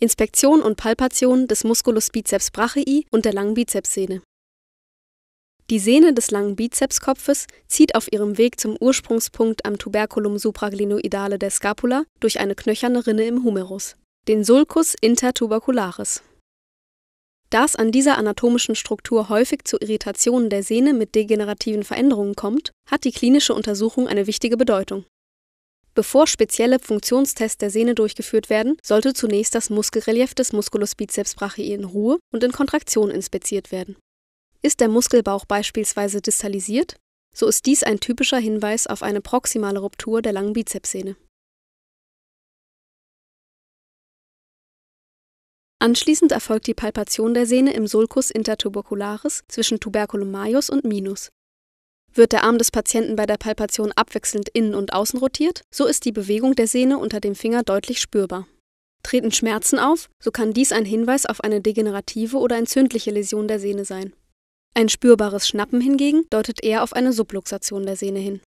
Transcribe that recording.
Inspektion und Palpation des Musculus biceps brachii und der langen Bizepssehne. Die Sehne des langen Bizepskopfes zieht auf ihrem Weg zum Ursprungspunkt am Tuberculum supraglinoidale der Scapula durch eine knöcherne Rinne im Humerus, den Sulcus intertubercularis. Da es an dieser anatomischen Struktur häufig zu Irritationen der Sehne mit degenerativen Veränderungen kommt, hat die klinische Untersuchung eine wichtige Bedeutung Bevor spezielle Funktionstests der Sehne durchgeführt werden, sollte zunächst das Muskelrelief des Musculus biceps brachii in Ruhe und in Kontraktion inspiziert werden. Ist der Muskelbauch beispielsweise distalisiert, so ist dies ein typischer Hinweis auf eine proximale Ruptur der langen Bizepssehne. Anschließend erfolgt die Palpation der Sehne im Sulcus intertubercularis zwischen Tuberculum majus und minus. Wird der Arm des Patienten bei der Palpation abwechselnd innen und außen rotiert, so ist die Bewegung der Sehne unter dem Finger deutlich spürbar. Treten Schmerzen auf, so kann dies ein Hinweis auf eine degenerative oder entzündliche Läsion der Sehne sein. Ein spürbares Schnappen hingegen deutet eher auf eine Subluxation der Sehne hin.